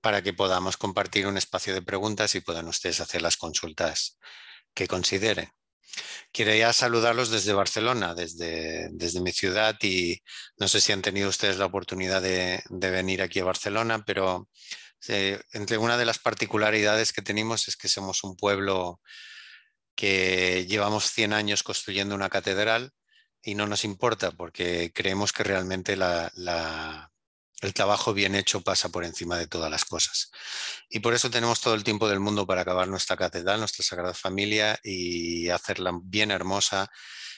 para que podamos compartir un espacio de preguntas y puedan ustedes hacer las consultas que consideren. Quería saludarlos desde Barcelona, desde, desde, mi ciudad y no sé si han tenido ustedes la oportunidad de, venir aquí a Barcelona, pero eh, entre una de las particularidades que tenemos es que somos un pueblo que llevamos 100 años construyendo una catedral y no nos importa porque creemos que realmente la, el trabajo bien hecho pasa por encima de todas las cosas. Y por eso tenemos todo el tiempo del mundo para acabar nuestra catedral, nuestra Sagrada Familia y hacerla bien hermosa.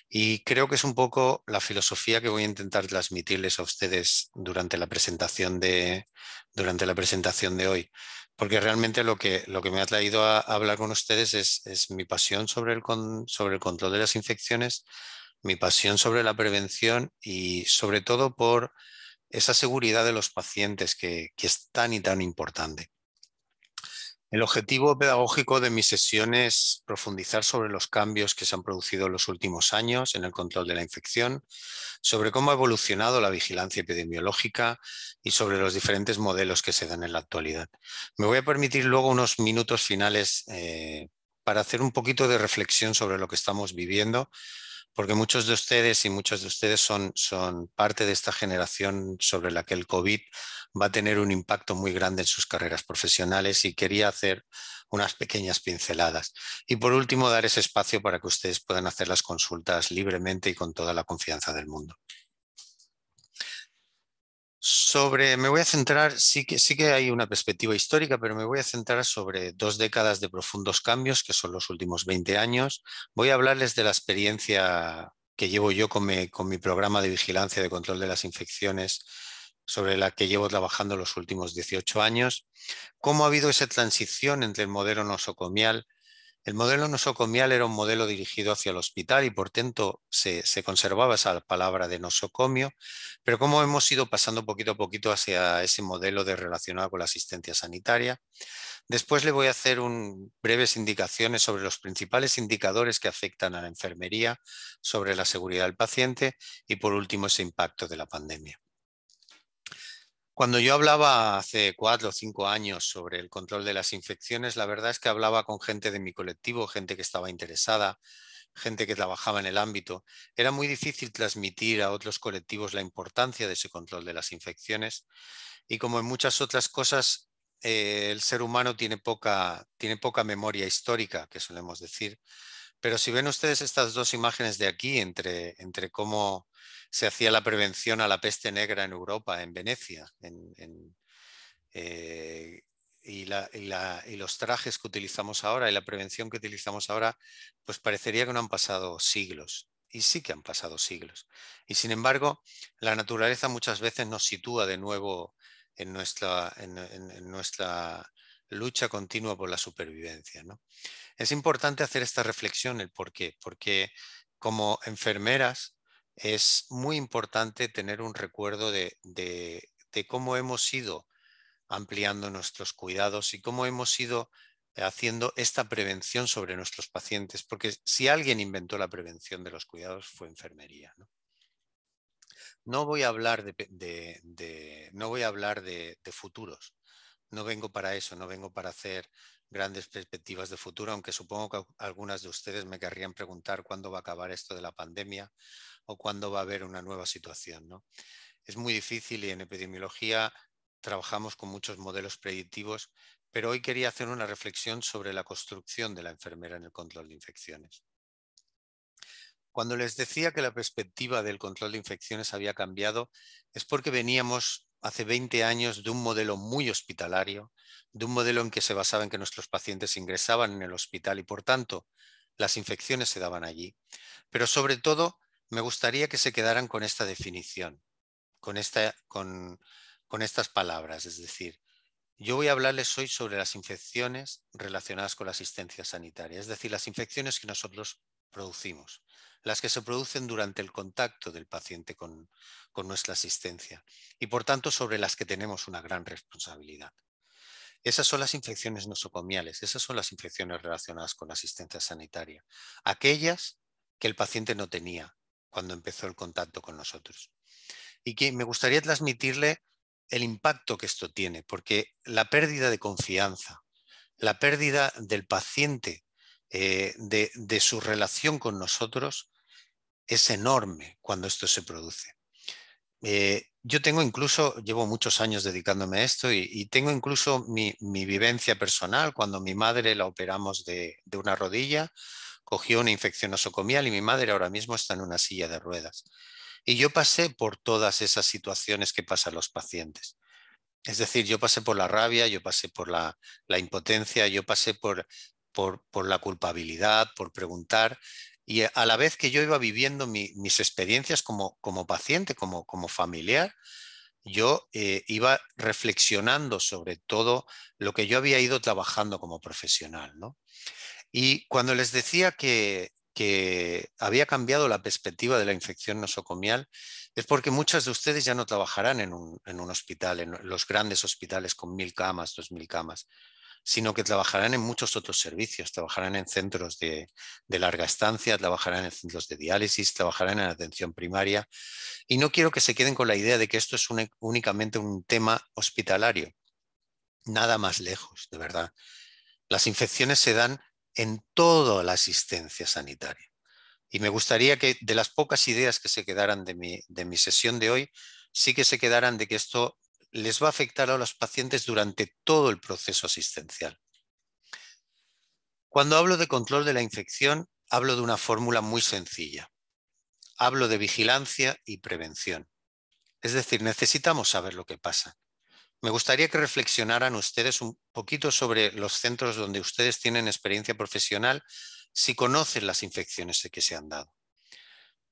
Y creo que es un poco la filosofía que voy a intentar transmitirles a ustedes durante la presentación de, durante la presentación de hoy. Porque realmente lo que, lo que me ha traído a, hablar con ustedes es, mi pasión sobre el, sobre el control de las infecciones, mi pasión sobre la prevención y sobre todo por esa seguridad de los pacientes que, es tan y tan importante. El objetivo pedagógico de mi sesión es profundizar sobre los cambios que se han producido en los últimos años en el control de la infección, sobre cómo ha evolucionado la vigilancia epidemiológica y sobre los diferentes modelos que se dan en la actualidad. Me voy a permitir luego unos minutos finales eh, para hacer un poquito de reflexión sobre lo que estamos viviendo, porque muchos de ustedes y muchos de ustedes son, son parte de esta generación sobre la que el COVID va a tener un impacto muy grande en sus carreras profesionales y quería hacer unas pequeñas pinceladas. Y por último, dar ese espacio para que ustedes puedan hacer las consultas libremente y con toda la confianza del mundo. Sobre, me voy a centrar, sí que, hay una perspectiva histórica, pero me voy a centrar sobre dos décadas de profundos cambios, que son los últimos 20 años. Voy a hablarles de la experiencia que llevo yo con mi, programa de vigilancia de control de las infecciones sobre la que llevo trabajando los últimos 18 años, cómo ha habido esa transición entre el modelo nosocomial el modelo nosocomial era un modelo dirigido hacia el hospital y por tanto se, conservaba esa palabra de nosocomio, pero como hemos ido pasando poquito a poquito hacia ese modelo de relacionado con la asistencia sanitaria, después le voy a hacer breves indicaciones sobre los principales indicadores que afectan a la enfermería, sobre la seguridad del paciente y por último ese impacto de la pandemia. Cuando yo hablaba hace cuatro o cinco años sobre el control de las infecciones, la verdad es que hablaba con gente de mi colectivo, gente que estaba interesada, gente que trabajaba en el ámbito. Era muy difícil transmitir a otros colectivos la importancia de ese control de las infecciones y como en muchas otras cosas, eh, el ser humano tiene poca memoria histórica, que solemos decir. Pero si ven ustedes estas dos imágenes de aquí, entre, entre cómo se hacía la prevención a la peste negra en Europa, en Venecia, eh, y, los trajes que utilizamos ahora y la prevención que utilizamos ahora, pues parecería que no han pasado siglos. Y sí que han pasado siglos. Y sin embargo, la naturaleza muchas veces nos sitúa de nuevo en nuestra, en nuestra lucha continua por la supervivencia. ¿no? Es importante hacer esta reflexión, el por qué, porque como enfermeras es muy importante tener un recuerdo de, cómo hemos ido ampliando nuestros cuidados y cómo hemos ido eh, haciendo esta prevención sobre nuestros pacientes, porque si alguien inventó la prevención de los cuidados fue enfermería. ¿no? voy a hablar de, no voy a hablar de futuros, no vengo para eso, no vengo para hacer grandes perspectivas de futuro, aunque supongo que algunas de ustedes me querrían preguntar cuándo va a acabar esto de la pandemia o cuándo va a haber una nueva situación. ¿no? Es muy difícil y en epidemiología trabajamos con muchos modelos predictivos, pero hoy quería hacer una reflexión sobre la construcción de la enfermera en el control de infecciones. Cuando les decía que la perspectiva del control de infecciones había cambiado, es porque veníamos hace 20 años de un modelo muy hospitalario, de un modelo en que se basaba en que nuestros pacientes ingresaban en el hospital y por tanto las infecciones se daban allí. Pero sobre todo me gustaría que se quedaran con esta definición, con, estas palabras, es decir, yo voy a hablarles hoy sobre las infecciones relacionadas con la asistencia sanitaria, es decir, las infecciones que nosotros producimos, las que se producen durante el contacto del paciente con, nuestra asistencia y por tanto sobre las que tenemos una gran responsabilidad. Esas son las infecciones nosocomiales, esas son las infecciones relacionadas con la asistencia sanitaria, aquellas que el paciente no tenía cuando empezó el contacto con nosotros. Y que me gustaría transmitirle el impacto que esto tiene, porque la pérdida de confianza, la pérdida del paciente eh, de, su relación con nosotros es enorme cuando esto se produce. Eh, yo tengo incluso, llevo muchos años dedicándome a esto y, tengo incluso mi, vivencia personal. Cuando mi madre la operamos de, una rodilla, cogió una infección nosocomial y mi madre ahora mismo está en una silla de ruedas. Y yo pasé por todas esas situaciones que pasan los pacientes. Es decir, yo pasé por la rabia, yo pasé por la impotencia, yo pasé por por, la culpabilidad, por preguntar, y a la vez que yo iba viviendo mis experiencias como, paciente, como, familiar, yo eh, iba reflexionando sobre todo lo que yo había ido trabajando como profesional. Y cuando les decía que, había cambiado la perspectiva de la infección nosocomial es porque muchas de ustedes ya no trabajarán en un hospital, en los grandes hospitales con mil camas, dos mil camas sino que trabajarán en muchos otros servicios, trabajarán en centros de, larga estancia, trabajarán en centros de diálisis, trabajarán en atención primaria. Y no quiero que se queden con la idea de que esto es únicamente un tema hospitalario. Nada más lejos, de verdad. Las infecciones se dan en toda la asistencia sanitaria. Y me gustaría que de las pocas ideas que se quedaran de mi, de mi sesión de hoy, sí que se quedaran de que esto les va a afectar a los pacientes durante todo el proceso asistencial. Cuando hablo de control de la infección, hablo de una fórmula muy sencilla. Hablo de vigilancia y prevención. Es decir, necesitamos saber lo que pasa. Me gustaría que reflexionaran ustedes un poquito sobre los centros donde ustedes tienen experiencia profesional, si conocen las infecciones que se han dado.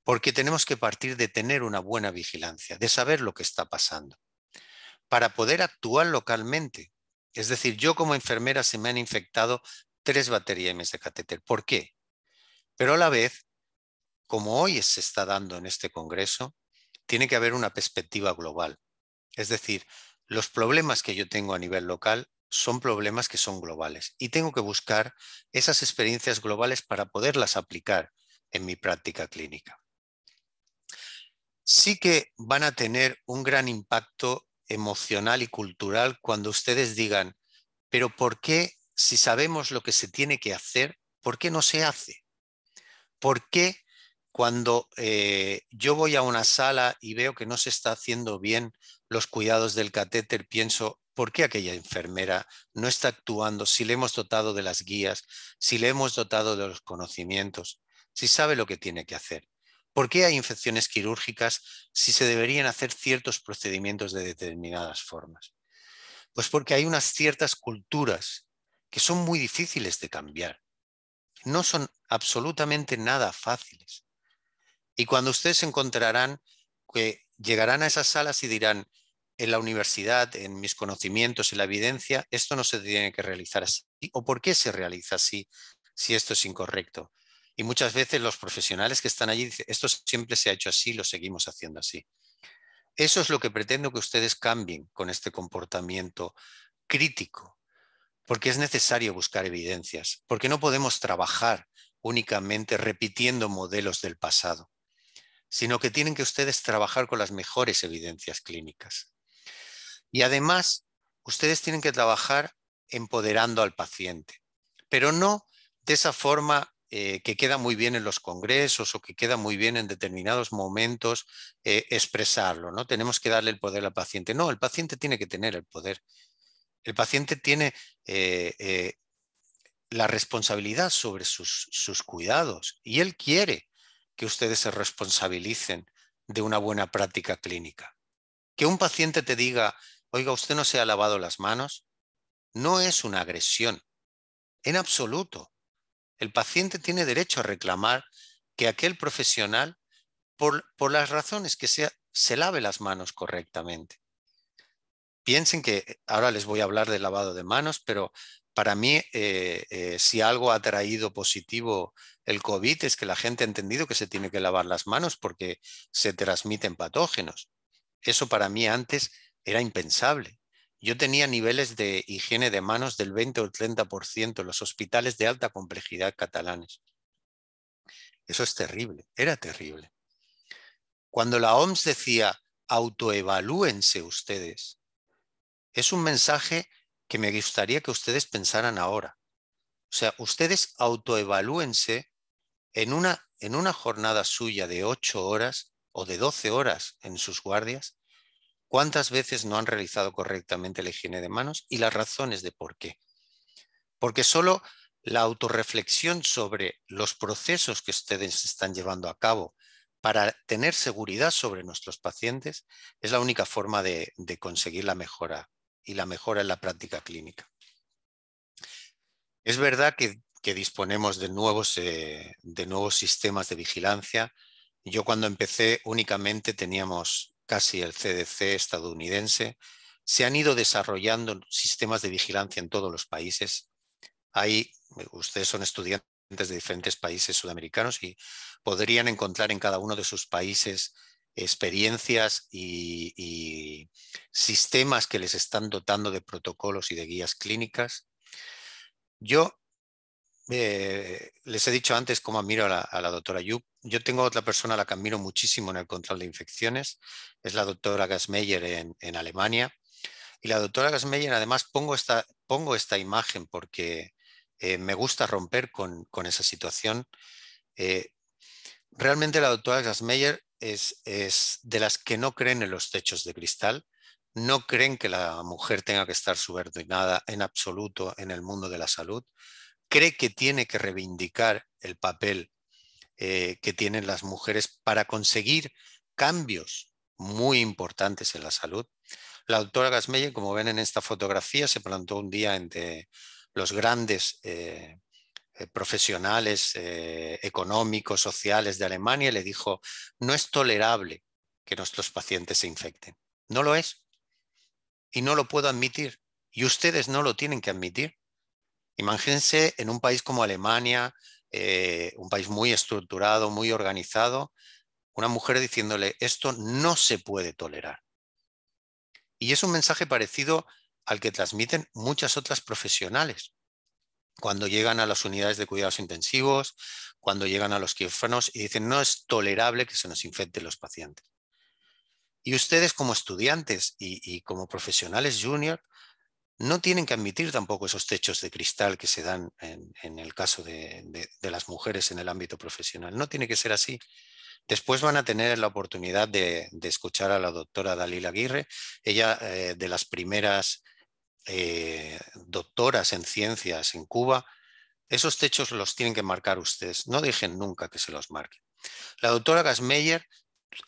Porque tenemos que partir de tener una buena vigilancia, de saber lo que está pasando para poder actuar localmente. Es decir, yo como enfermera se me han infectado tres baterías de catéter. ¿Por qué? Pero a la vez, como hoy se está dando en este Congreso, tiene que haber una perspectiva global. Es decir, los problemas que yo tengo a nivel local son problemas que son globales y tengo que buscar esas experiencias globales para poderlas aplicar en mi práctica clínica. Sí que van a tener un gran impacto emocional y cultural cuando ustedes digan, pero ¿por qué si sabemos lo que se tiene que hacer, por qué no se hace? ¿Por qué cuando eh, yo voy a una sala y veo que no se está haciendo bien los cuidados del catéter, pienso, ¿por qué aquella enfermera no está actuando si le hemos dotado de las guías, si le hemos dotado de los conocimientos, si sabe lo que tiene que hacer? ¿Por qué hay infecciones quirúrgicas si se deberían hacer ciertos procedimientos de determinadas formas? Pues porque hay unas ciertas culturas que son muy difíciles de cambiar. No son absolutamente nada fáciles. Y cuando ustedes encontrarán que llegarán a esas salas y dirán, en la universidad, en mis conocimientos, en la evidencia, esto no se tiene que realizar así. ¿O por qué se realiza así si esto es incorrecto? Y muchas veces los profesionales que están allí dicen, esto siempre se ha hecho así, lo seguimos haciendo así. Eso es lo que pretendo que ustedes cambien con este comportamiento crítico, porque es necesario buscar evidencias, porque no podemos trabajar únicamente repitiendo modelos del pasado, sino que tienen que ustedes trabajar con las mejores evidencias clínicas. Y además, ustedes tienen que trabajar empoderando al paciente, pero no de esa forma eh, que queda muy bien en los congresos o que queda muy bien en determinados momentos eh, expresarlo, ¿no? Tenemos que darle el poder al paciente. No, el paciente tiene que tener el poder. El paciente tiene eh, la responsabilidad sobre sus cuidados y él quiere que ustedes se responsabilicen de una buena práctica clínica. Que un paciente te diga, oiga, usted no se ha lavado las manos, no es una agresión, en absoluto. El paciente tiene derecho a reclamar que aquel profesional, por, las razones que sea, se lave las manos correctamente. Piensen que eh, ahora les voy a hablar del lavado de manos, pero para mí, eh, eh, si algo ha traído positivo el COVID es que la gente ha entendido que se tiene que lavar las manos porque se transmiten patógenos. Eso para mí antes era impensable. Yo tenía niveles de higiene de manos del 20 o el 30% en los hospitales de alta complejidad catalanes. Eso es terrible, era terrible. Cuando la OMS decía, autoevalúense ustedes, es un mensaje que me gustaría que ustedes pensaran ahora. O sea, ustedes autoevalúense en una, en una jornada suya de 8 horas o de 12 horas en sus guardias, cuántas veces no han realizado correctamente la higiene de manos y las razones de por qué. Porque solo la autorreflexión sobre los procesos que ustedes están llevando a cabo para tener seguridad sobre nuestros pacientes es la única forma de, conseguir la mejora y la mejora en la práctica clínica. Es verdad que, disponemos de eh, de nuevos sistemas de vigilancia. Yo cuando empecé únicamente teníamos casi el CDC estadounidense, se han ido desarrollando sistemas de vigilancia en todos los países. Hay, ustedes son estudiantes de diferentes países sudamericanos y podrían encontrar en cada uno de sus países experiencias y, y sistemas que les están dotando de protocolos y de guías clínicas. Yo eh, les he dicho antes cómo admiro a la, doctora Yu. Yo tengo otra persona a la que admiro muchísimo en el control de infecciones, es la doctora Gasmeyer en, Alemania. Y la doctora Gasmeyer, además, pongo esta, imagen porque eh, me gusta romper con, esa situación. Eh, realmente la doctora Gasmeyer es, es de las que no creen en los techos de cristal, no creen que la mujer tenga que estar subordinada en absoluto en el mundo de la salud cree que tiene que reivindicar el papel eh, que tienen las mujeres para conseguir cambios muy importantes en la salud. La doctora Gasmeyer, como ven en esta fotografía, se plantó un día entre los grandes eh, eh, profesionales económicos, sociales de Alemania y le dijo, no es tolerable que nuestros pacientes se infecten. No lo es. Y no lo puedo admitir. Y ustedes no lo tienen que admitir. Imagínense en un país como Alemania, eh, un país muy estructurado, muy organizado, una mujer diciéndole, esto no se puede tolerar. Y es un mensaje parecido al que transmiten muchas otras profesionales cuando llegan a las unidades de cuidados intensivos, cuando llegan a los quirófanos y dicen, no es tolerable que se nos infecten los pacientes. Y ustedes como estudiantes y como profesionales junior no tienen que admitir tampoco esos techos de cristal que se dan en, el caso de, las mujeres en el ámbito profesional. No tiene que ser así. Después van a tener la oportunidad de, escuchar a la doctora Dalila Aguirre, ella eh, de las primeras eh, doctoras en ciencias en Cuba. Esos techos los tienen que marcar ustedes, no dejen nunca que se los marquen. La doctora Gasmeyer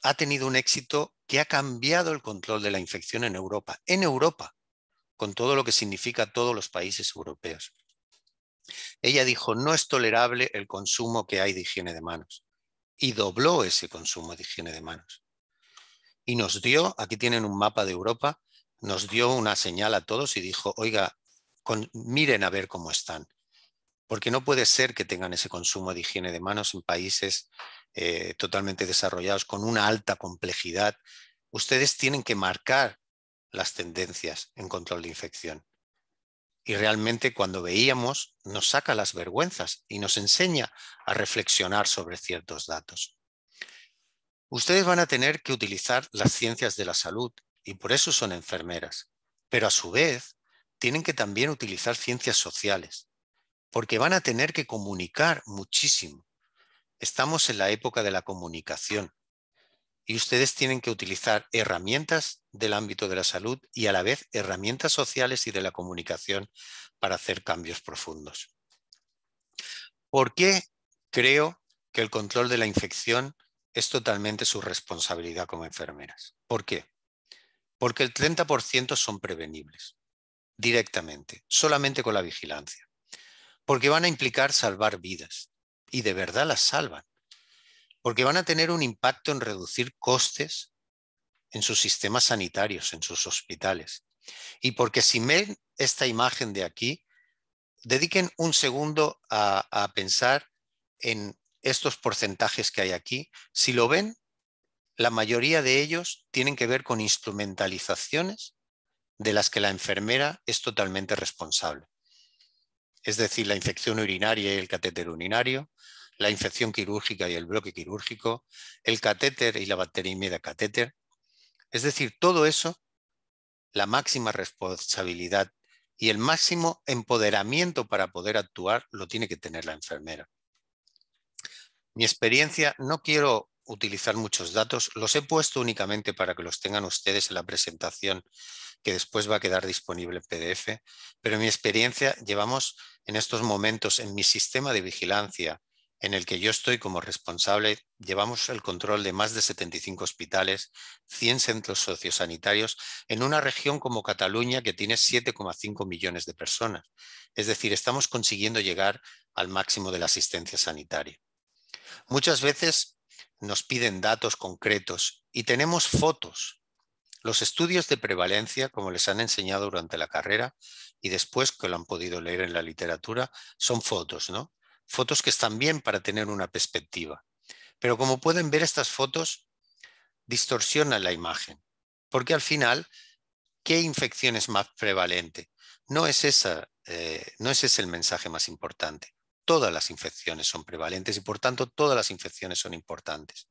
ha tenido un éxito que ha cambiado el control de la infección en Europa, en Europa, con todo lo que significa todos los países europeos. Ella dijo, no es tolerable el consumo que hay de higiene de manos. Y dobló ese consumo de higiene de manos. Y nos dio, aquí tienen un mapa de Europa, nos dio una señal a todos y dijo, oiga, miren a ver cómo están. Porque no puede ser que tengan ese consumo de higiene de manos en países eh, totalmente desarrollados con una alta complejidad. Ustedes tienen que marcar las tendencias en control de infección. Y realmente cuando veíamos nos saca las vergüenzas y nos enseña a reflexionar sobre ciertos datos. Ustedes van a tener que utilizar las ciencias de la salud y por eso son enfermeras, pero a su vez tienen que también utilizar ciencias sociales, porque van a tener que comunicar muchísimo. Estamos en la época de la comunicación y ustedes tienen que utilizar herramientas del ámbito de la salud y a la vez herramientas sociales y de la comunicación para hacer cambios profundos. ¿Por qué creo que el control de la infección es totalmente su responsabilidad como enfermeras? ¿Por qué? Porque el 30% son prevenibles directamente, solamente con la vigilancia, porque van a implicar salvar vidas y de verdad las salvan porque van a tener un impacto en reducir costes en sus sistemas sanitarios, en sus hospitales. Y porque si ven esta imagen de aquí, dediquen un segundo a, pensar en estos porcentajes que hay aquí. Si lo ven, la mayoría de ellos tienen que ver con instrumentalizaciones de las que la enfermera es totalmente responsable. Es decir, la infección urinaria y el catéter urinario, la infección quirúrgica y el bloque quirúrgico, el catéter y la bacteriemia de catéter. Es decir, todo eso, la máxima responsabilidad y el máximo empoderamiento para poder actuar lo tiene que tener la enfermera. Mi experiencia, no quiero utilizar muchos datos, los he puesto únicamente para que los tengan ustedes en la presentación que después va a quedar disponible en PDF, pero mi experiencia llevamos en estos momentos en mi sistema de vigilancia en el que yo estoy como responsable, llevamos el control de más de 75 hospitales, 100 centros sociosanitarios, en una región como Cataluña que tiene 7,5 millones de personas. Es decir, estamos consiguiendo llegar al máximo de la asistencia sanitaria. Muchas veces nos piden datos concretos y tenemos fotos. Los estudios de prevalencia, como les han enseñado durante la carrera y después que lo han podido leer en la literatura, son fotos, ¿no? fotos que están bien para tener una perspectiva. Pero como pueden ver, estas fotos distorsionan la imagen, porque al final, ¿qué infección es más prevalente? No es, esa, eh, no es ese el mensaje más importante. Todas las infecciones son prevalentes y por tanto todas las infecciones son importantes.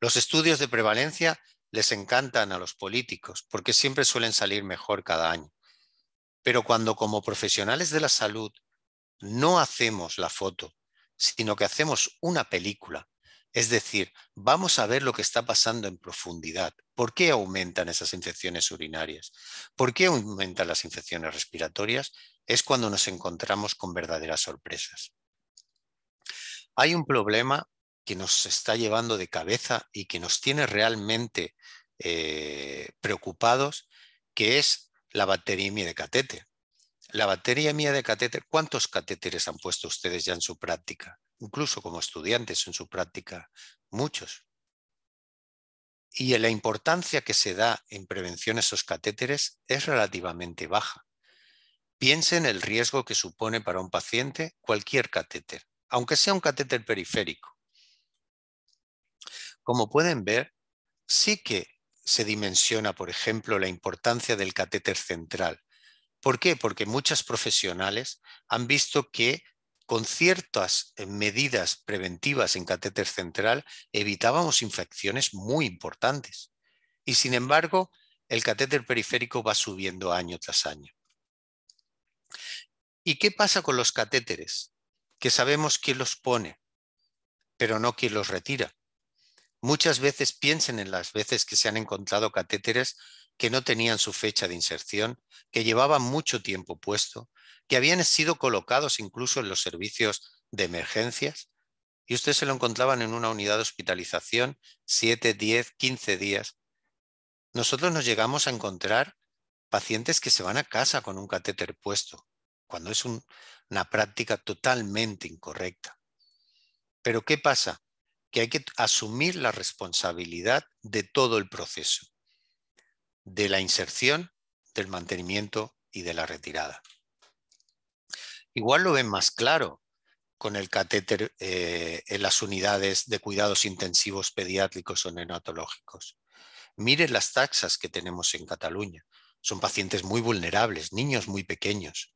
Los estudios de prevalencia les encantan a los políticos porque siempre suelen salir mejor cada año. Pero cuando como profesionales de la salud no hacemos la foto, sino que hacemos una película. Es decir, vamos a ver lo que está pasando en profundidad. ¿Por qué aumentan esas infecciones urinarias? ¿Por qué aumentan las infecciones respiratorias? Es cuando nos encontramos con verdaderas sorpresas. Hay un problema que nos está llevando de cabeza y que nos tiene realmente eh, preocupados, que es la bacteriemia de catete. La batería mía de catéter, ¿cuántos catéteres han puesto ustedes ya en su práctica? Incluso como estudiantes en su práctica, muchos. Y la importancia que se da en prevención a esos catéteres es relativamente baja. Piensen el riesgo que supone para un paciente cualquier catéter, aunque sea un catéter periférico. Como pueden ver, sí que se dimensiona, por ejemplo, la importancia del catéter central ¿Por qué? Porque muchas profesionales han visto que con ciertas eh, medidas preventivas en catéter central evitábamos infecciones muy importantes. Y sin embargo, el catéter periférico va subiendo año tras año. ¿Y qué pasa con los catéteres? Que sabemos quién los pone, pero no quién los retira. Muchas veces piensen en las veces que se han encontrado catéteres que no tenían su fecha de inserción, que llevaban mucho tiempo puesto, que habían sido colocados incluso en los servicios de emergencias, y ustedes se lo encontraban en una unidad de hospitalización 7, 10, 15 días. Nosotros nos llegamos a encontrar pacientes que se van a casa con un catéter puesto, cuando es una práctica totalmente incorrecta. Pero ¿qué pasa? Que hay que asumir la responsabilidad de todo el proceso de la inserción, del mantenimiento y de la retirada. Igual lo ven más claro con el catéter eh, en las unidades de cuidados intensivos pediátricos o neonatológicos. Miren las taxas que tenemos en Cataluña. Son pacientes muy vulnerables, niños muy pequeños.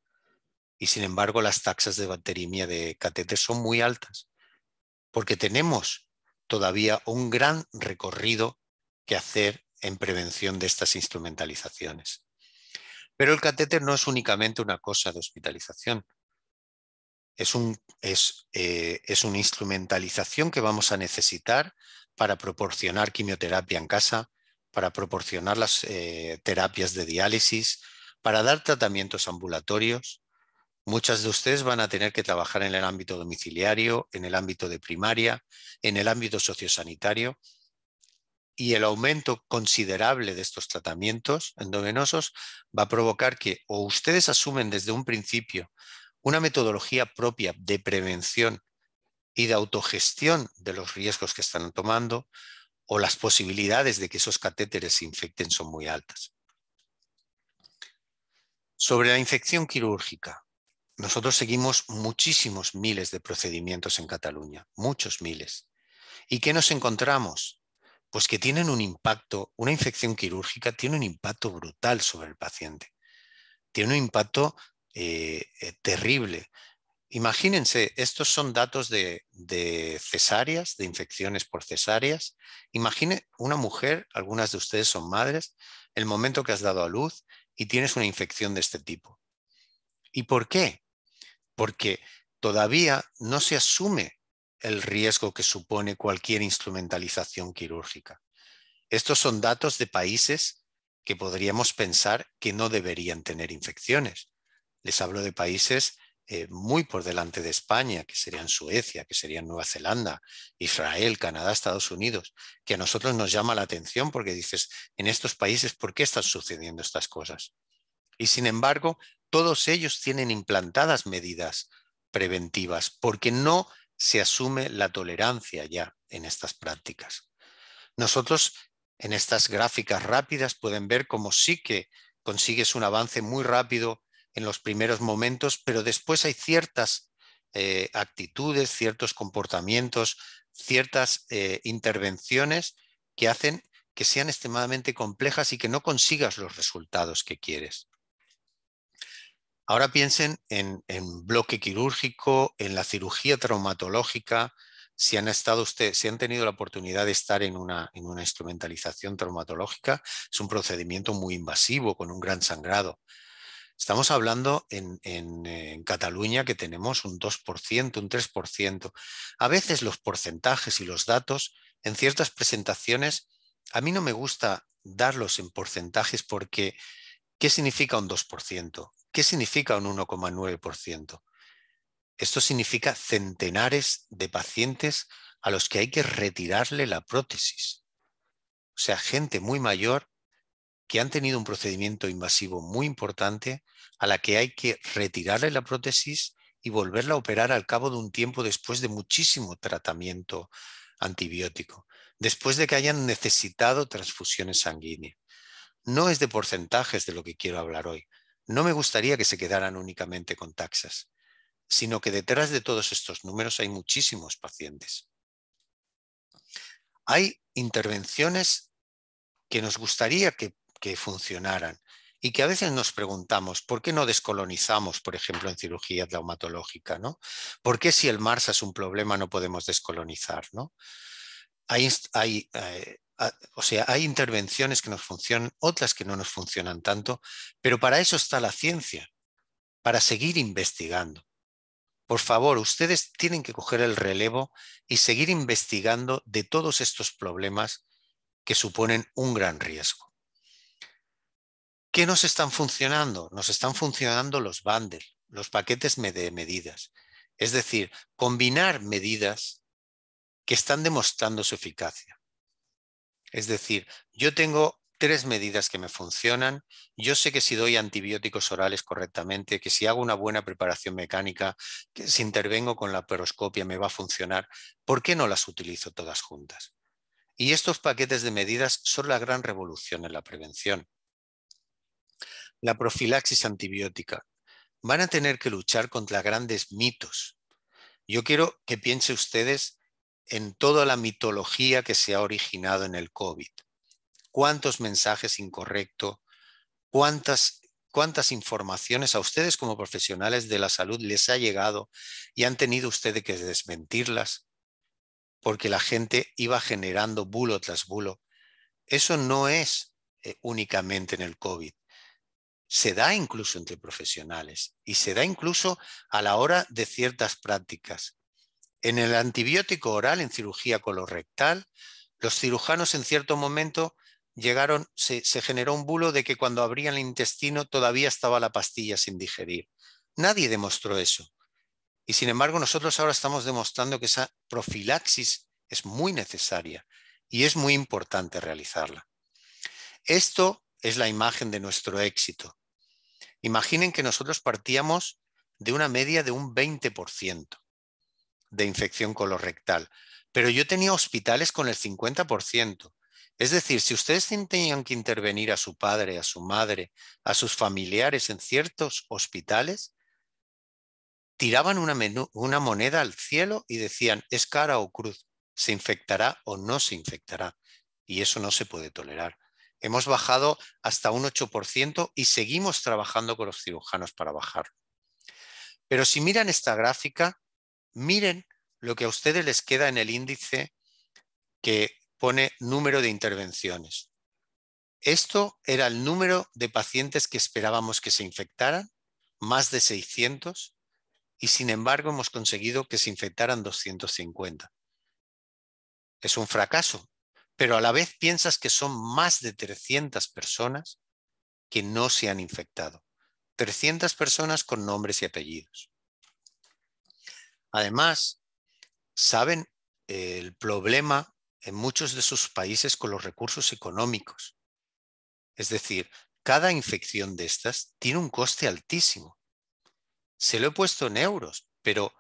Y sin embargo, las taxas de bacterimia de catéter son muy altas, porque tenemos todavía un gran recorrido que hacer en prevención de estas instrumentalizaciones. Pero el catéter no es únicamente una cosa de hospitalización. Es, eh, una instrumentalización que vamos a necesitar para proporcionar quimioterapia en casa, para proporcionar las eh, terapias de diálisis, para dar tratamientos ambulatorios. Muchas de ustedes van a tener que trabajar en el ámbito domiciliario, en el ámbito de primaria, en el ámbito sociosanitario y el aumento considerable de estos tratamientos endovenosos va a provocar que o ustedes asumen desde un principio una metodología propia de prevención y de autogestión de los riesgos que están tomando o las posibilidades de que esos catéteres se infecten son muy altas. Sobre la infección quirúrgica, nosotros seguimos muchísimos miles de procedimientos en Cataluña, muchos miles. ¿Y qué nos encontramos? pues que tienen un impacto, una infección quirúrgica tiene un impacto brutal sobre el paciente, tiene un impacto eh, eh, terrible. Imagínense, estos son datos de, de cesáreas, de infecciones por cesáreas. Imagine una mujer, algunas de ustedes son madres, el momento que has dado a luz y tienes una infección de este tipo. ¿Y por qué? Porque todavía no se asume el riesgo que supone cualquier instrumentalización quirúrgica. Estos son datos de países que podríamos pensar que no deberían tener infecciones. Les hablo de países eh, muy por delante de España, que serían Suecia, que serían Nueva Zelanda, Israel, Canadá, Estados Unidos, que a nosotros nos llama la atención porque dices, en estos países, ¿por qué están sucediendo estas cosas? Y sin embargo, todos ellos tienen implantadas medidas preventivas porque no se asume la tolerancia ya en estas prácticas. Nosotros en estas gráficas rápidas pueden ver cómo sí que consigues un avance muy rápido en los primeros momentos, pero después hay ciertas eh, actitudes, ciertos comportamientos, ciertas eh, intervenciones que hacen que sean extremadamente complejas y que no consigas los resultados que quieres. Ahora piensen en, bloque quirúrgico, en la cirugía traumatológica, si han estado si han tenido la oportunidad de estar en una, instrumentalización traumatológica, es un procedimiento muy invasivo, con un gran sangrado. Estamos hablando en, en Cataluña que tenemos un 2%, un 3%. A veces los porcentajes y los datos en ciertas presentaciones, a mí no me gusta darlos en porcentajes porque ¿qué significa un 2%? ¿Qué significa un 1,9%? Esto significa centenares de pacientes a los que hay que retirarle la prótesis. O sea, gente muy mayor que han tenido un procedimiento invasivo muy importante a la que hay que retirarle la prótesis y volverla a operar al cabo de un tiempo después de muchísimo tratamiento antibiótico, después de que hayan necesitado transfusiones sanguíneas. No es de porcentajes de lo que quiero hablar hoy, no me gustaría que se quedaran únicamente con taxas, sino que detrás de todos estos números hay muchísimos pacientes. Hay intervenciones que nos gustaría que, funcionaran y que a veces nos preguntamos, ¿por qué no descolonizamos, por ejemplo, en cirugía traumatológica? ¿Por qué si el MARSA es un problema no podemos descolonizar? Hay, eh, o sea, hay intervenciones que nos funcionan, otras que no nos funcionan tanto, pero para eso está la ciencia, para seguir investigando. Por favor, ustedes tienen que coger el relevo y seguir investigando de todos estos problemas que suponen un gran riesgo. ¿Qué nos están funcionando? Nos están funcionando los bundles, los paquetes de medidas. Es decir, combinar medidas que están demostrando su eficacia. Es decir, yo tengo tres medidas que me funcionan. Yo sé que si doy antibióticos orales correctamente, que si hago una buena preparación mecánica, que si intervengo con la peroscopia me va a funcionar, ¿por qué no las utilizo todas juntas? Y estos paquetes de medidas son la gran revolución en la prevención. La profilaxis antibiótica. Van a tener que luchar contra grandes mitos. Yo quiero que piensen ustedes en toda la mitología que se ha originado en el COVID. Cuántos mensajes incorrectos, cuántas, informaciones a ustedes como profesionales de la salud les ha llegado y han tenido ustedes que desmentirlas porque la gente iba generando bulo tras bulo. Eso no es eh, únicamente en el COVID. Se da incluso entre profesionales y se da incluso a la hora de ciertas prácticas. En el antibiótico oral, en cirugía colorectal, los cirujanos en cierto momento llegaron, se, se, generó un bulo de que cuando abrían el intestino todavía estaba la pastilla sin digerir. Nadie demostró eso. Y sin embargo, nosotros ahora estamos demostrando que esa profilaxis es muy necesaria y es muy importante realizarla. Esto es la imagen de nuestro éxito. Imaginen que nosotros partíamos de una media de un 20% de infección colorectal. Pero yo tenía hospitales con el 50%. Es decir, si ustedes tenían que intervenir a su padre, a su madre, a sus familiares en ciertos hospitales, tiraban una, moneda al cielo y decían, es cara o cruz, se infectará o no se infectará. Y eso no se puede tolerar. Hemos bajado hasta un 8% y seguimos trabajando con los cirujanos para bajar. Pero si miran esta gráfica, miren lo que a ustedes les queda en el índice que pone número de intervenciones. Esto era el número de pacientes que esperábamos que se infectaran, más de 600, y sin embargo hemos conseguido que se infectaran 250. Es un fracaso, pero a la vez piensas que son más de 300 personas que no se han infectado. 300 personas con nombres y apellidos. Además, saben eh, el problema en muchos de sus países con los recursos económicos. Es decir, cada infección de estas tiene un coste altísimo. Se lo he puesto en euros, pero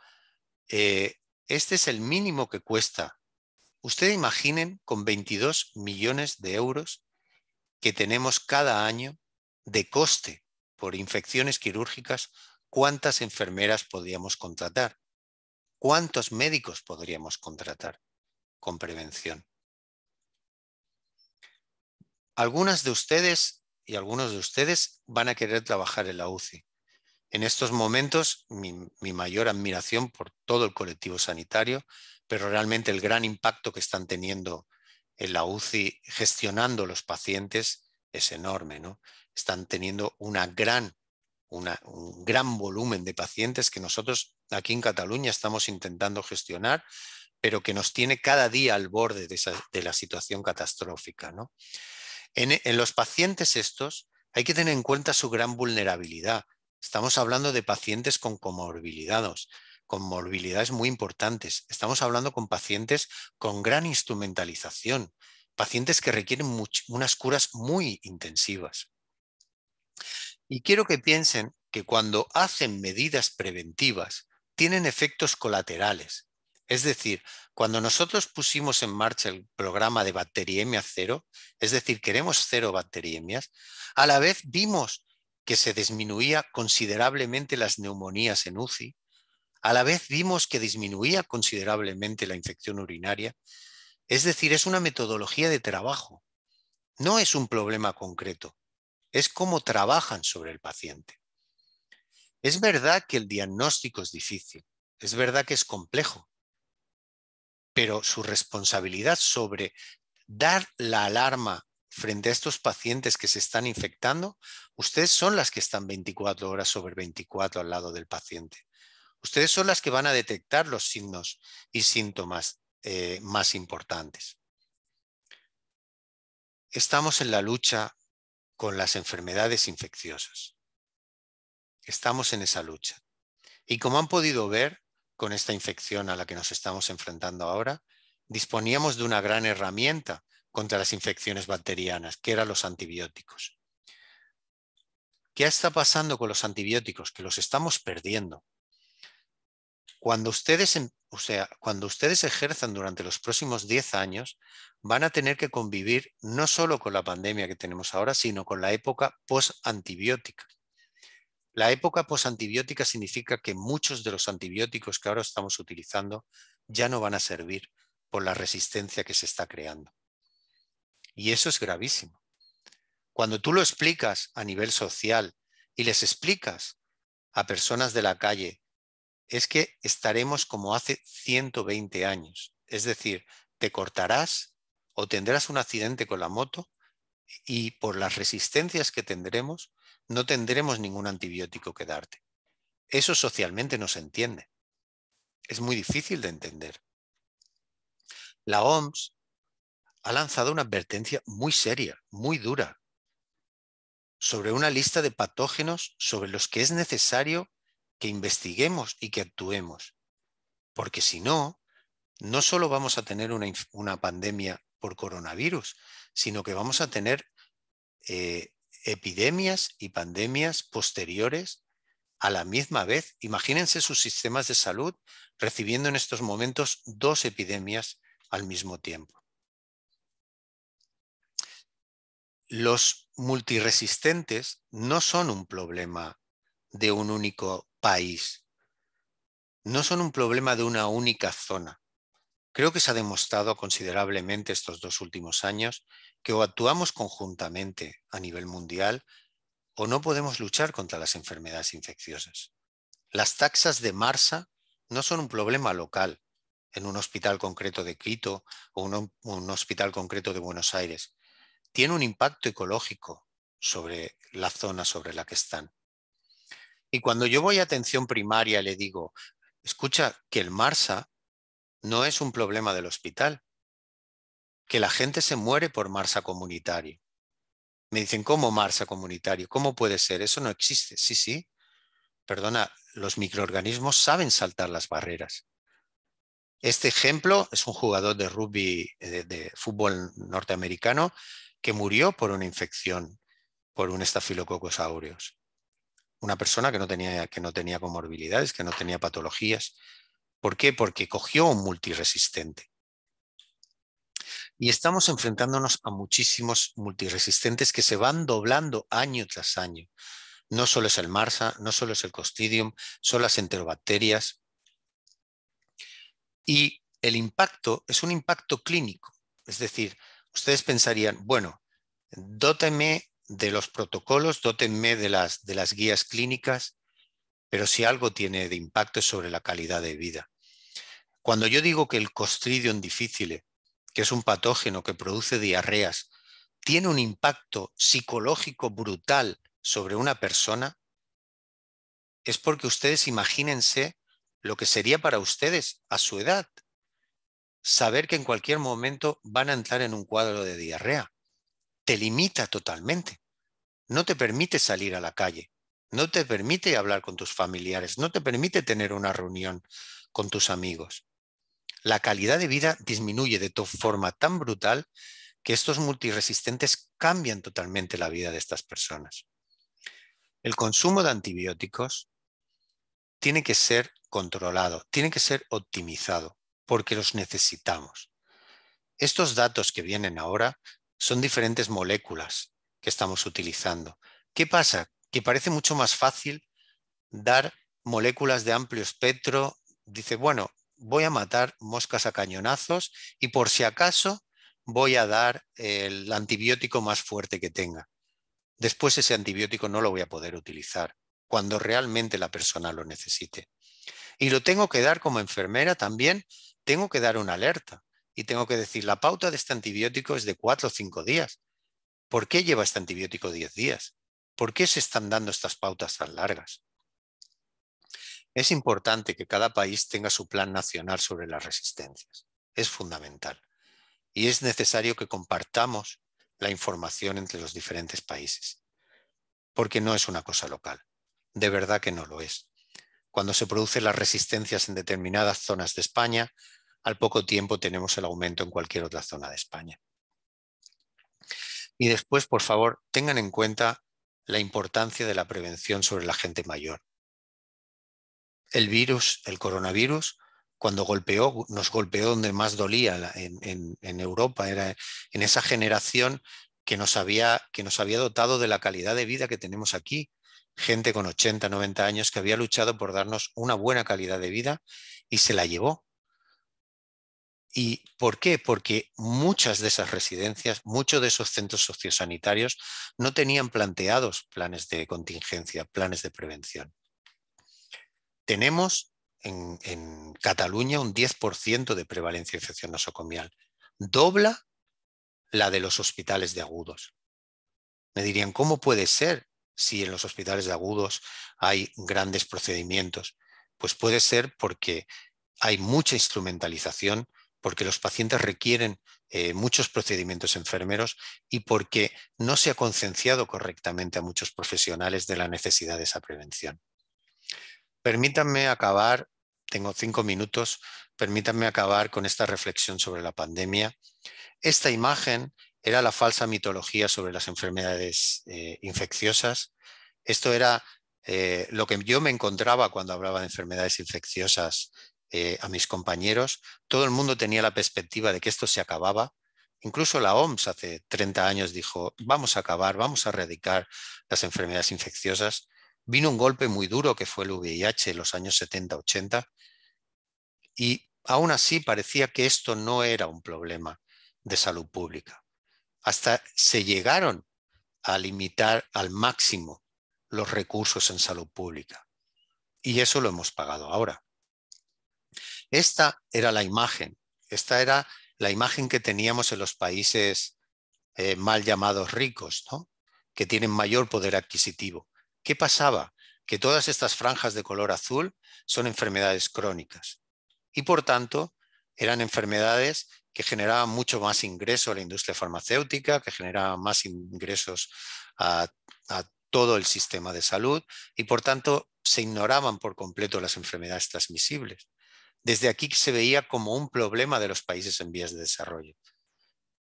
eh, este es el mínimo que cuesta. Ustedes imaginen con 22 millones de euros que tenemos cada año de coste por infecciones quirúrgicas, cuántas enfermeras podríamos contratar. ¿Cuántos médicos podríamos contratar con prevención? Algunas de ustedes y algunos de ustedes van a querer trabajar en la UCI. En estos momentos, mi, mayor admiración por todo el colectivo sanitario, pero realmente el gran impacto que están teniendo en la UCI gestionando los pacientes es enorme. ¿no? Están teniendo una gran, una, un gran volumen de pacientes que nosotros aquí en Cataluña estamos intentando gestionar, pero que nos tiene cada día al borde de, la situación catastrófica. En, los pacientes estos hay que tener en cuenta su gran vulnerabilidad. Estamos hablando de pacientes con comorbilidades, con muy importantes. Estamos hablando con pacientes con gran instrumentalización, pacientes que requieren unas curas muy intensivas. Y quiero que piensen que cuando hacen medidas preventivas, tienen efectos colaterales. Es decir, cuando nosotros pusimos en marcha el programa de bacteriemia cero, es decir, queremos cero bacteriemias, a la vez vimos que se disminuía considerablemente las neumonías en UCI, a la vez vimos que disminuía considerablemente la infección urinaria. Es decir, es una metodología de trabajo, no es un problema concreto, es cómo trabajan sobre el paciente. Es verdad que el diagnóstico es difícil, es verdad que es complejo, pero su responsabilidad sobre dar la alarma frente a estos pacientes que se están infectando, ustedes son las que están 24 horas sobre 24 al lado del paciente. Ustedes son las que van a detectar los signos y síntomas eh, más importantes. Estamos en la lucha con las enfermedades infecciosas estamos en esa lucha. Y como han podido ver con esta infección a la que nos estamos enfrentando ahora, disponíamos de una gran herramienta contra las infecciones bacterianas, que eran los antibióticos. ¿Qué está pasando con los antibióticos? Que los estamos perdiendo. Cuando ustedes, em, o ejerzan durante los próximos 10 años, van a tener que convivir no solo con la pandemia que tenemos ahora, sino con la época post-antibiótica. La época posantibiótica significa que muchos de los antibióticos que ahora estamos utilizando ya no van a servir por la resistencia que se está creando. Y eso es gravísimo. Cuando tú lo explicas a nivel social y les explicas a personas de la calle, es que estaremos como hace 120 años. Es decir, te cortarás o tendrás un accidente con la moto y por las resistencias que tendremos, no tendremos ningún antibiótico que darte. Eso socialmente no se entiende. Es muy difícil de entender. La OMS ha lanzado una advertencia muy seria, muy dura, sobre una lista de patógenos sobre los que es necesario que investiguemos y que actuemos. Porque si no, no solo vamos a tener una, una pandemia por coronavirus, sino que vamos a tener eh, epidemias y pandemias posteriores a la misma vez. Imagínense sus sistemas de salud recibiendo en estos momentos dos epidemias al mismo tiempo. Los multiresistentes no son un problema de un único país, no son un problema de una única zona, Creo que se ha demostrado considerablemente estos dos últimos años que o actuamos conjuntamente a nivel mundial o no podemos luchar contra las enfermedades infecciosas. Las taxas de MARSA no son un problema local en un hospital concreto de Quito o un, un hospital concreto de Buenos Aires. Tiene un impacto ecológico sobre la zona sobre la que están. Y cuando yo voy a atención primaria le digo, escucha, que el MARSA no es un problema del hospital, que la gente se muere por Marsa comunitario. Me dicen, ¿cómo Marsa comunitario? ¿Cómo puede ser? Eso no existe. Sí, sí. Perdona, los microorganismos saben saltar las barreras. Este ejemplo es un jugador de rugby, eh, de, fútbol norteamericano, que murió por una infección por un estafilococos aureus. Una persona que no tenía, que no tenía comorbilidades, que no tenía patologías. ¿Por qué? Porque cogió un multiresistente. Y estamos enfrentándonos a muchísimos multiresistentes que se van doblando año tras año. No solo es el MARSA, no solo es el Costidium, son las enterobacterias. Y el impacto es un impacto clínico. Es decir, ustedes pensarían, bueno, dóteme de los protocolos, dótenme de las, de las guías clínicas, pero si algo tiene de impacto es sobre la calidad de vida. Cuando yo digo que el costridium difficile, que es un patógeno que produce diarreas, tiene un impacto psicológico brutal sobre una persona, es porque ustedes imagínense lo que sería para ustedes a su edad saber que en cualquier momento van a entrar en un cuadro de diarrea. Te limita totalmente. No te permite salir a la calle no te permite hablar con tus familiares, no te permite tener una reunión con tus amigos. La calidad de vida disminuye de forma tan brutal que estos multiresistentes cambian totalmente la vida de estas personas. El consumo de antibióticos tiene que ser controlado, tiene que ser optimizado, porque los necesitamos. Estos datos que vienen ahora son diferentes moléculas que estamos utilizando. ¿Qué pasa que parece mucho más fácil dar moléculas de amplio espectro. Dice, bueno, voy a matar moscas a cañonazos y por si acaso voy a dar el antibiótico más fuerte que tenga. Después ese antibiótico no lo voy a poder utilizar cuando realmente la persona lo necesite. Y lo tengo que dar como enfermera también, tengo que dar una alerta y tengo que decir, la pauta de este antibiótico es de cuatro o cinco días. ¿Por qué lleva este antibiótico 10 días? ¿Por qué se están dando estas pautas tan largas? Es importante que cada país tenga su plan nacional sobre las resistencias. Es fundamental. Y es necesario que compartamos la información entre los diferentes países. Porque no es una cosa local. De verdad que no lo es. Cuando se producen las resistencias en determinadas zonas de España, al poco tiempo tenemos el aumento en cualquier otra zona de España. Y después, por favor, tengan en cuenta la importancia de la prevención sobre la gente mayor. El virus, el coronavirus, cuando golpeó, nos golpeó donde más dolía en, Europa, era en esa generación que nos, había, que nos había dotado de la calidad de vida que tenemos aquí. Gente con 80, 90 años que había luchado por darnos una buena calidad de vida y se la llevó. ¿Y por qué? Porque muchas de esas residencias, muchos de esos centros sociosanitarios no tenían planteados planes de contingencia, planes de prevención. Tenemos en, Cataluña un 10% de prevalencia de infección nosocomial, dobla la de los hospitales de agudos. Me dirían, ¿cómo puede ser si en los hospitales de agudos hay grandes procedimientos? Pues puede ser porque hay mucha instrumentalización porque los pacientes requieren eh, muchos procedimientos enfermeros y porque no se ha concienciado correctamente a muchos profesionales de la necesidad de esa prevención. Permítanme acabar, tengo cinco minutos, permítanme acabar con esta reflexión sobre la pandemia. Esta imagen era la falsa mitología sobre las enfermedades eh, infecciosas. Esto era eh, lo que yo me encontraba cuando hablaba de enfermedades infecciosas eh, a mis compañeros, todo el mundo tenía la perspectiva de que esto se acababa. Incluso la OMS hace 30 años dijo, vamos a acabar, vamos a erradicar las enfermedades infecciosas. Vino un golpe muy duro que fue el VIH en los años 70-80 y aún así parecía que esto no era un problema de salud pública. Hasta se llegaron a limitar al máximo los recursos en salud pública. Y eso lo hemos pagado ahora. Esta era la imagen, esta era la imagen que teníamos en los países eh, mal llamados ricos, que tienen mayor poder adquisitivo. ¿Qué pasaba? Que todas estas franjas de color azul son enfermedades crónicas y por tanto eran enfermedades que generaban mucho más ingreso a la industria farmacéutica, que generaban más ingresos a todo el sistema de salud y por tanto se ignoraban por completo las enfermedades transmisibles desde aquí se veía como un problema de los países en vías de desarrollo.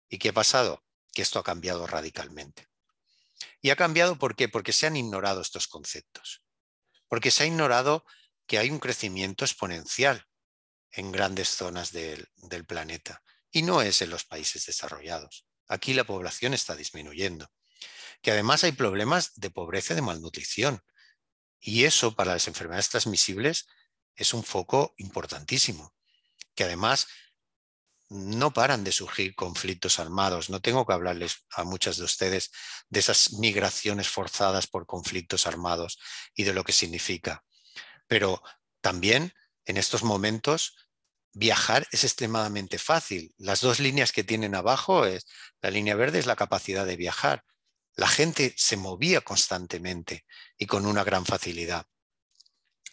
¿Y qué ha pasado? Que esto ha cambiado radicalmente. Y ha cambiado ¿por qué? Porque se han ignorado estos conceptos. Porque se ha ignorado que hay un crecimiento exponencial en grandes zonas del, planeta. Y no es en los países desarrollados. Aquí la población está disminuyendo. Que además hay problemas de pobreza y de malnutrición. Y eso para las enfermedades transmisibles es un foco importantísimo, que además no paran de surgir conflictos armados. No tengo que hablarles a muchas de ustedes de esas migraciones forzadas por conflictos armados y de lo que significa. Pero también en estos momentos viajar es extremadamente fácil. Las dos líneas que tienen abajo es la línea verde es la capacidad de viajar. La gente se movía constantemente y con una gran facilidad.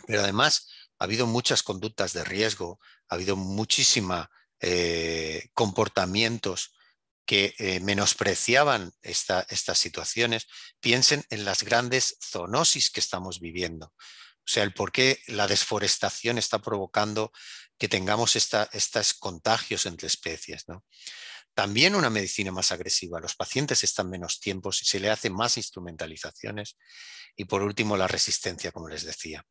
Pero además, ha habido muchas conductas de riesgo, ha habido muchísimos eh, comportamientos que eh, menospreciaban estas situaciones, piensen en las grandes zoonosis que estamos viviendo. O sea, el por qué la desforestación está provocando que tengamos estos contagios entre especies. También una medicina más agresiva. Los pacientes están menos tiempo, se le hacen más instrumentalizaciones. Y por último, la resistencia, como les decía.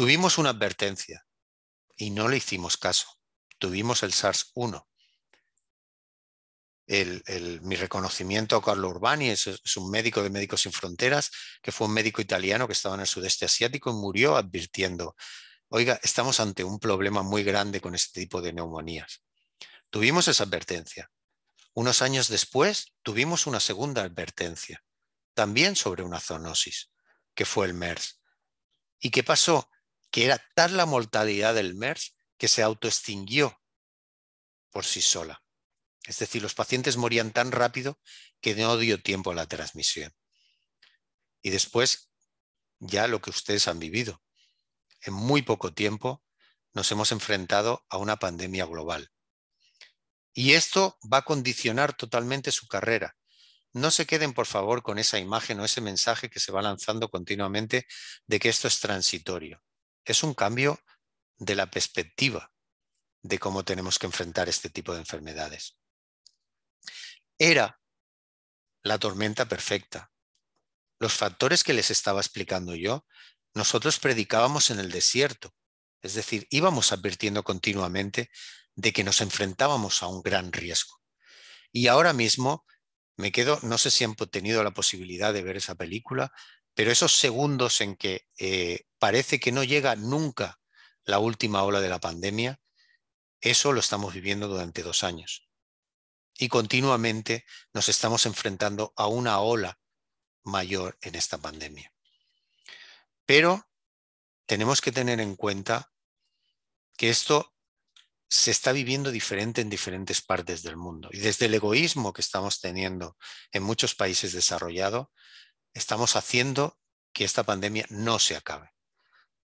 Tuvimos una advertencia y no le hicimos caso. Tuvimos el SARS-1. mi reconocimiento a Carlo Urbani, es, es, un médico de Médicos Sin Fronteras, que fue un médico italiano que estaba en el sudeste asiático y murió advirtiendo, oiga, estamos ante un problema muy grande con este tipo de neumonías. Tuvimos esa advertencia. Unos años después tuvimos una segunda advertencia, también sobre una zoonosis, que fue el MERS. ¿Y qué pasó? que era tal la mortalidad del MERS que se autoextinguió por sí sola. Es decir, los pacientes morían tan rápido que no dio tiempo a la transmisión. Y después, ya lo que ustedes han vivido. En muy poco tiempo nos hemos enfrentado a una pandemia global. Y esto va a condicionar totalmente su carrera. No se queden, por favor, con esa imagen o ese mensaje que se va lanzando continuamente de que esto es transitorio es un cambio de la perspectiva de cómo tenemos que enfrentar este tipo de enfermedades. Era la tormenta perfecta. Los factores que les estaba explicando yo, nosotros predicábamos en el desierto, es decir, íbamos advirtiendo continuamente de que nos enfrentábamos a un gran riesgo. Y ahora mismo me quedo, no sé si han tenido la posibilidad de ver esa película, pero esos segundos en que eh, parece que no llega nunca la última ola de la pandemia, eso lo estamos viviendo durante dos años. Y continuamente nos estamos enfrentando a una ola mayor en esta pandemia. Pero tenemos que tener en cuenta que esto se está viviendo diferente en diferentes partes del mundo. Y desde el egoísmo que estamos teniendo en muchos países desarrollados, estamos haciendo que esta pandemia no se acabe.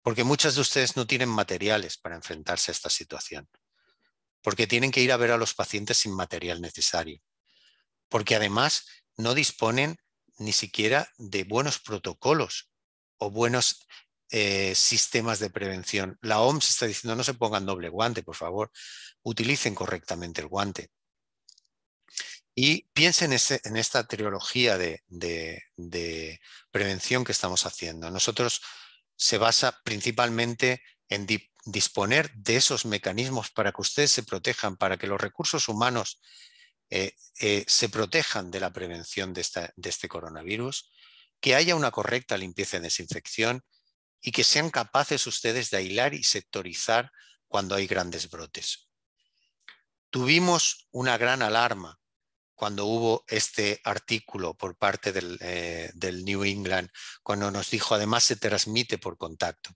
Porque muchas de ustedes no tienen materiales para enfrentarse a esta situación. Porque tienen que ir a ver a los pacientes sin material necesario. Porque además no disponen ni siquiera de buenos protocolos o buenos eh, sistemas de prevención. La OMS está diciendo no se pongan doble guante, por favor, utilicen correctamente el guante. Y piensen en, esta trilogía de, prevención que estamos haciendo. Nosotros se basa principalmente en disponer de esos mecanismos para que ustedes se protejan, para que los recursos humanos eh, eh, se protejan de la prevención de, de este coronavirus, que haya una correcta limpieza y desinfección y que sean capaces ustedes de aislar y sectorizar cuando hay grandes brotes. Tuvimos una gran alarma cuando hubo este artículo por parte eh, del, New England, cuando nos dijo, además se transmite por contacto.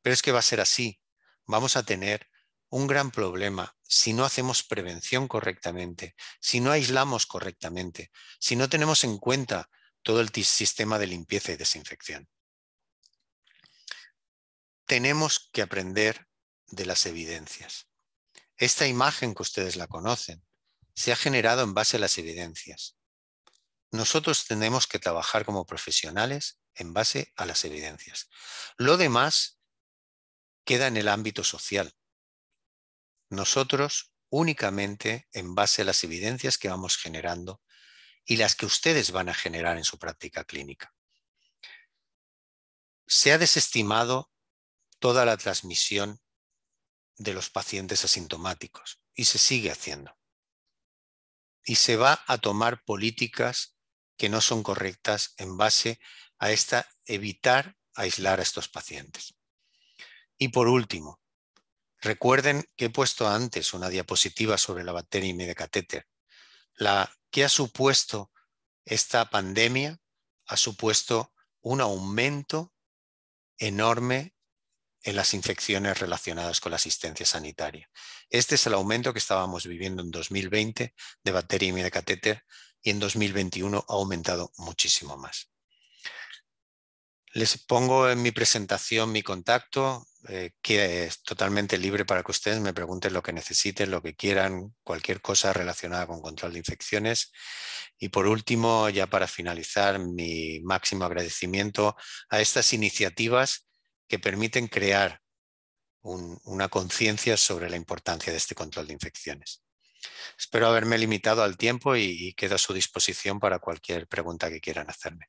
Pero es que va a ser así. Vamos a tener un gran problema si no hacemos prevención correctamente, si no aislamos correctamente, si no tenemos en cuenta todo el sistema de limpieza y desinfección. Tenemos que aprender de las evidencias. Esta imagen que ustedes la conocen, se ha generado en base a las evidencias. Nosotros tenemos que trabajar como profesionales en base a las evidencias. Lo demás queda en el ámbito social. Nosotros únicamente en base a las evidencias que vamos generando y las que ustedes van a generar en su práctica clínica. Se ha desestimado toda la transmisión de los pacientes asintomáticos y se sigue haciendo y se va a tomar políticas que no son correctas en base a esta evitar aislar a estos pacientes. Y por último, recuerden que he puesto antes una diapositiva sobre la bacteria y catéter. La que ha supuesto esta pandemia ha supuesto un aumento enorme en las infecciones relacionadas con la asistencia sanitaria. Este es el aumento que estábamos viviendo en 2020 de bacteria y de catéter y en 2021 ha aumentado muchísimo más. Les pongo en mi presentación mi contacto, eh, que es totalmente libre para que ustedes me pregunten lo que necesiten, lo que quieran, cualquier cosa relacionada con control de infecciones. Y por último, ya para finalizar, mi máximo agradecimiento a estas iniciativas que permiten crear una conciencia sobre la importancia de este control de infecciones. Espero haberme limitado al tiempo y, y quedo a su disposición para cualquier pregunta que quieran hacerme.